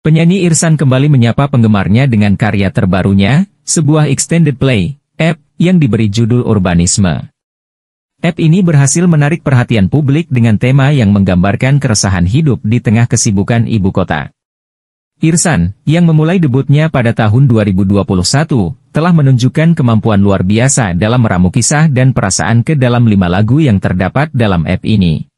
Penyanyi Irsan kembali menyapa penggemarnya dengan karya terbarunya, sebuah extended play, app, yang diberi judul Urbanisme. App ini berhasil menarik perhatian publik dengan tema yang menggambarkan keresahan hidup di tengah kesibukan ibu kota. Irsan, yang memulai debutnya pada tahun 2021, telah menunjukkan kemampuan luar biasa dalam meramu kisah dan perasaan ke dalam lima lagu yang terdapat dalam app ini.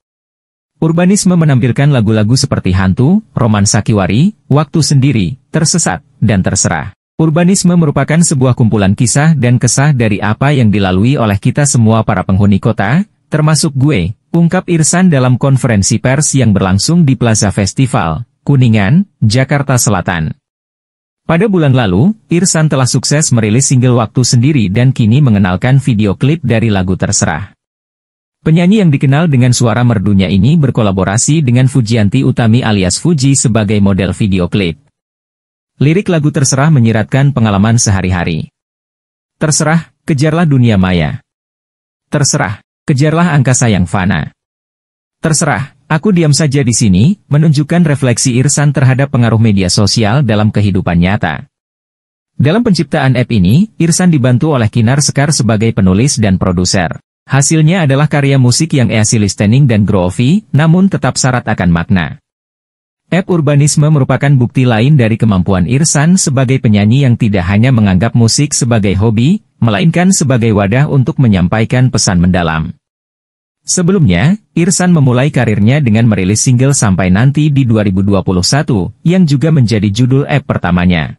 Urbanisme menampilkan lagu-lagu seperti Hantu, roman Kiwari, Waktu Sendiri, Tersesat, dan Terserah. Urbanisme merupakan sebuah kumpulan kisah dan kesah dari apa yang dilalui oleh kita semua para penghuni kota, termasuk gue, ungkap Irsan dalam konferensi pers yang berlangsung di Plaza Festival, Kuningan, Jakarta Selatan. Pada bulan lalu, Irsan telah sukses merilis single Waktu Sendiri dan kini mengenalkan video klip dari lagu Terserah. Penyanyi yang dikenal dengan suara merdunya ini berkolaborasi dengan Fujianti Utami alias Fuji sebagai model video klip. Lirik lagu terserah menyiratkan pengalaman sehari-hari. Terserah, kejarlah dunia maya. Terserah, kejarlah angkasa yang fana. Terserah, aku diam saja di sini, menunjukkan refleksi Irsan terhadap pengaruh media sosial dalam kehidupan nyata. Dalam penciptaan app ini, Irsan dibantu oleh Kinar Sekar sebagai penulis dan produser. Hasilnya adalah karya musik yang easy listening dan groovy, namun tetap syarat akan makna. EP urbanisme merupakan bukti lain dari kemampuan Irsan sebagai penyanyi yang tidak hanya menganggap musik sebagai hobi, melainkan sebagai wadah untuk menyampaikan pesan mendalam. Sebelumnya, Irsan memulai karirnya dengan merilis single Sampai Nanti di 2021, yang juga menjadi judul app pertamanya.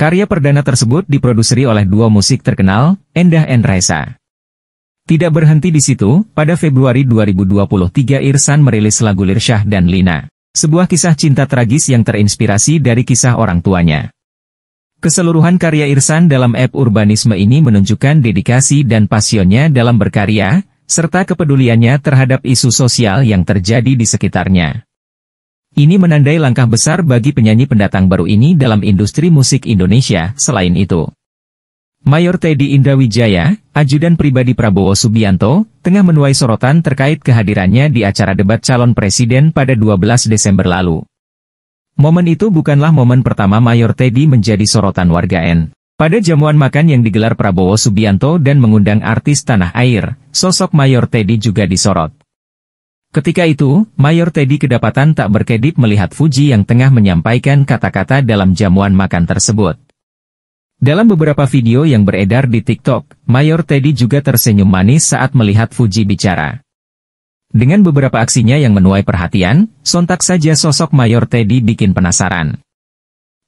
Karya perdana tersebut diproduseri oleh dua musik terkenal, Endah and Raisa. Tidak berhenti di situ, pada Februari 2023 Irsan merilis lagu Lirsyah dan Lina. Sebuah kisah cinta tragis yang terinspirasi dari kisah orang tuanya. Keseluruhan karya Irsan dalam app urbanisme ini menunjukkan dedikasi dan pasionnya dalam berkarya, serta kepeduliannya terhadap isu sosial yang terjadi di sekitarnya. Ini menandai langkah besar bagi penyanyi pendatang baru ini dalam industri musik Indonesia, selain itu. Mayor Teddy Indrawijaya, ajudan pribadi Prabowo Subianto, tengah menuai sorotan terkait kehadirannya di acara debat calon presiden pada 12 Desember lalu. Momen itu bukanlah momen pertama Mayor Teddy menjadi sorotan warga N. Pada jamuan makan yang digelar Prabowo Subianto dan mengundang artis tanah air, sosok Mayor Teddy juga disorot. Ketika itu, Mayor Teddy kedapatan tak berkedip melihat Fuji yang tengah menyampaikan kata-kata dalam jamuan makan tersebut. Dalam beberapa video yang beredar di TikTok, Mayor Teddy juga tersenyum manis saat melihat Fuji bicara. Dengan beberapa aksinya yang menuai perhatian, sontak saja sosok Mayor Teddy bikin penasaran.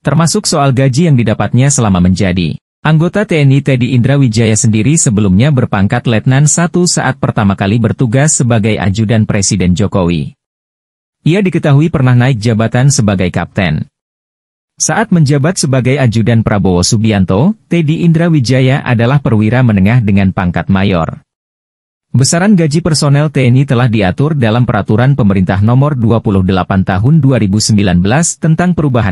Termasuk soal gaji yang didapatnya selama menjadi anggota TNI Teddy Indra Wijaya sendiri sebelumnya berpangkat Letnan satu saat pertama kali bertugas sebagai ajudan Presiden Jokowi. Ia diketahui pernah naik jabatan sebagai kapten. Saat menjabat sebagai ajudan Prabowo Subianto, Teddy Indra Wijaya adalah perwira menengah dengan pangkat mayor. Besaran gaji personel TNI telah diatur dalam Peraturan Pemerintah Nomor 28 Tahun 2019 tentang perubahan